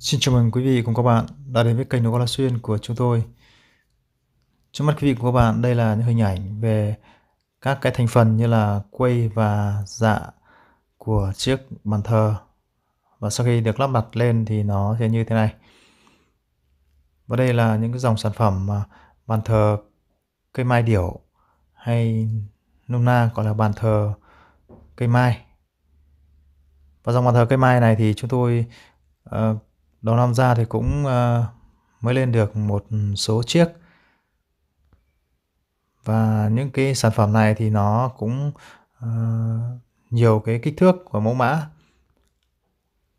Xin chào mừng quý vị cùng các bạn đã đến với kênh Đồ Gala Xuyên của chúng tôi. Trước mắt quý vị cùng các bạn, đây là những hình ảnh về các cái thành phần như là quay và dạ của chiếc bàn thờ. Và sau khi được lắp đặt lên thì nó sẽ như thế này. Và đây là những cái dòng sản phẩm mà bàn thờ cây mai điểu hay nôm na gọi là bàn thờ cây mai. Và dòng bàn thờ cây mai này thì chúng tôi uh, đầu năm ra thì cũng ờ, mới lên được một số chiếc và những cái sản phẩm này thì nó cũng ờ, nhiều cái kích thước và mẫu mã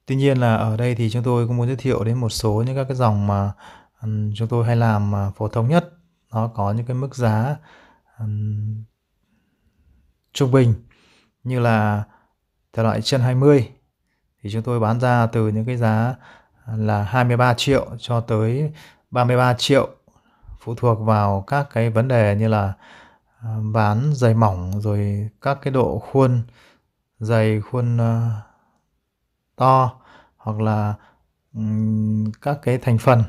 tuy nhiên là ở đây thì chúng tôi cũng muốn giới thiệu đến một số những các cái dòng mà ừ, chúng tôi hay làm ờ, phổ thông nhất nó có những cái mức giá ừ, trung bình như là thể loại trên 20 thì chúng tôi bán ra từ những cái giá là 23 triệu cho tới 33 triệu phụ thuộc vào các cái vấn đề như là à, ván dày mỏng rồi các cái độ khuôn dày khuôn à, to hoặc là các cái thành phần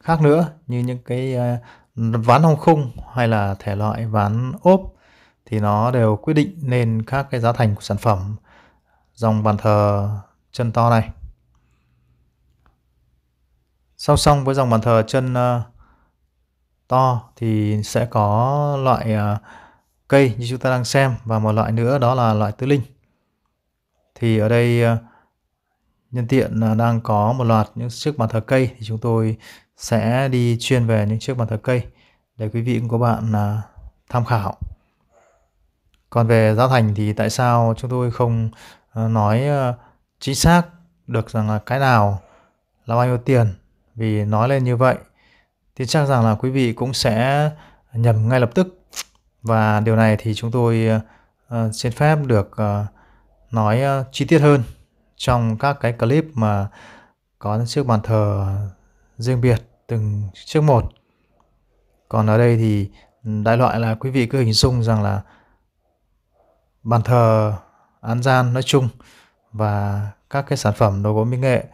khác nữa như những cái à, ván hồng khung hay là thể loại ván ốp thì nó đều quyết định nên các cái giá thành của sản phẩm dòng bàn thờ chân to này Song song với dòng bàn thờ chân ờ, to thì sẽ có loại ờ, cây như chúng ta đang xem và một loại nữa đó là loại tứ linh. Thì ở đây ờ, nhân tiện đang có một loạt những chiếc bàn thờ cây thì chúng tôi sẽ đi chuyên về những chiếc bàn thờ cây để quý vị cũng có bạn tham khảo. Còn về giá thành thì tại sao chúng tôi không nói chính xác được rằng là cái nào là bao nhiêu tiền vì nói lên như vậy thì chắc rằng là quý vị cũng sẽ nhầm ngay lập tức và điều này thì chúng tôi uh, xin phép được uh, nói uh, chi tiết hơn trong các cái clip mà có những chiếc bàn thờ riêng biệt từng chiếc một còn ở đây thì đại loại là quý vị cứ hình dung rằng là bàn thờ án gian nói chung và các cái sản phẩm đồ gỗ mỹ nghệ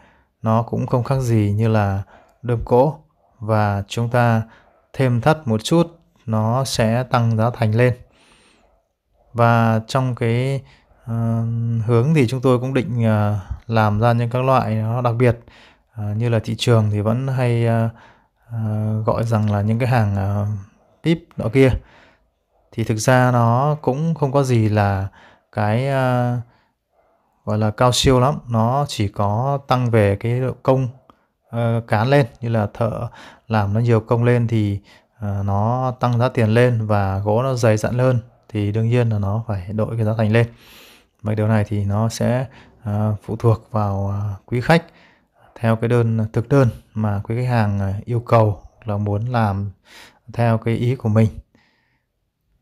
nó cũng không khác gì như là đơm cỗ và chúng ta thêm thắt một chút nó sẽ tăng giá thành lên và trong cái uh, hướng thì chúng tôi cũng định uh, làm ra những các loại nó đặc biệt uh, như là thị trường thì vẫn hay uh, uh, gọi rằng là những cái hàng uh, đó kia thì thực ra nó cũng không có gì là cái uh, gọi là cao siêu lắm nó chỉ có tăng về cái độ công uh, cán lên như là thợ làm nó nhiều công lên thì uh, nó tăng giá tiền lên và gỗ nó dày dặn hơn thì đương nhiên là nó phải đội cái giá thành lên và điều này thì nó sẽ uh, phụ thuộc vào uh, quý khách theo cái đơn thực đơn mà quý khách hàng yêu cầu là muốn làm theo cái ý của mình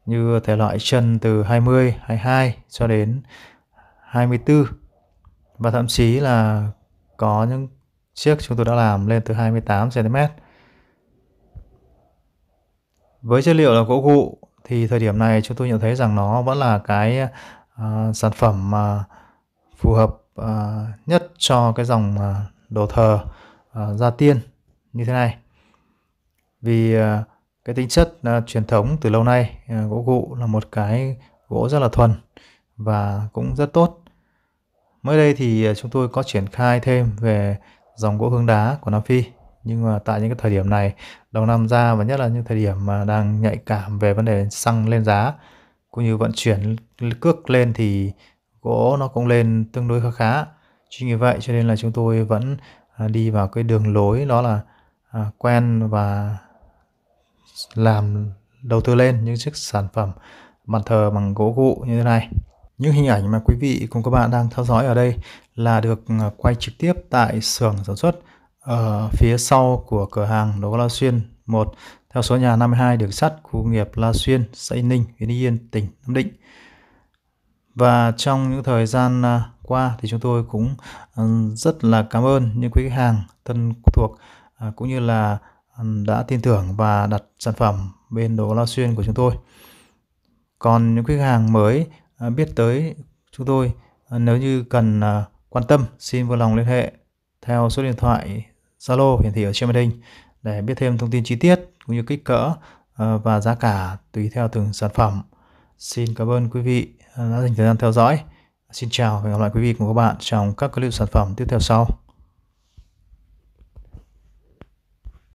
như thể loại chân từ 20, 22 cho đến 24 và thậm chí là có những chiếc chúng tôi đã làm lên từ 28 cm. Với chất liệu là gỗ gụ thì thời điểm này chúng tôi nhận thấy rằng nó vẫn là cái uh, sản phẩm uh, phù hợp uh, nhất cho cái dòng uh, đồ thờ uh, gia tiên như thế này. Vì uh, cái tính chất uh, truyền thống từ lâu nay uh, gỗ gụ là một cái gỗ rất là thuần và cũng rất tốt Mới đây thì à, chúng tôi có triển khai thêm về dòng gỗ hương đá của Nam Phi nhưng mà tại những cái thời điểm này đầu năm ra và nhất là những thời điểm mà đang nhạy cảm về vấn đề xăng lên giá cũng như vận chuyển cước lên thì gỗ nó cũng lên tương đối khá khá chính vì vậy cho nên là chúng tôi vẫn à, đi vào cái đường lối đó là à, quen và làm đầu tư lên những chiếc sản phẩm bàn thờ bằng gỗ gụ như thế này những hình ảnh mà quý vị cùng các bạn đang theo dõi ở đây là được ờ, quay trực tiếp tại xưởng sản xuất ở phía sau của cửa hàng đồ La Xuyên 1 theo số nhà 52 đường sắt khu nghiệp La Xuyên, xã Ninh, huyện Yên, tỉnh Nam Định. Và trong những thời gian ờ, qua thì chúng tôi cũng ờ, rất là cảm ơn những quý khách hàng thân thuộc cũng như là đã tin tưởng và đặt sản phẩm bên đồ La Xuyên của chúng tôi. Còn những khách hàng mới À, biết tới chúng tôi à, nếu như cần à, quan tâm xin vui lòng liên hệ theo số điện thoại Zalo hiển thị ở trên màn hình để biết thêm thông tin chi tiết cũng như kích cỡ và giá cả tùy theo từng sản phẩm. Xin cảm ơn quý vị đã dành thời gian theo dõi. Xin chào và hẹn gặp lại quý vị cùng các bạn trong các clip sản phẩm tiếp theo sau.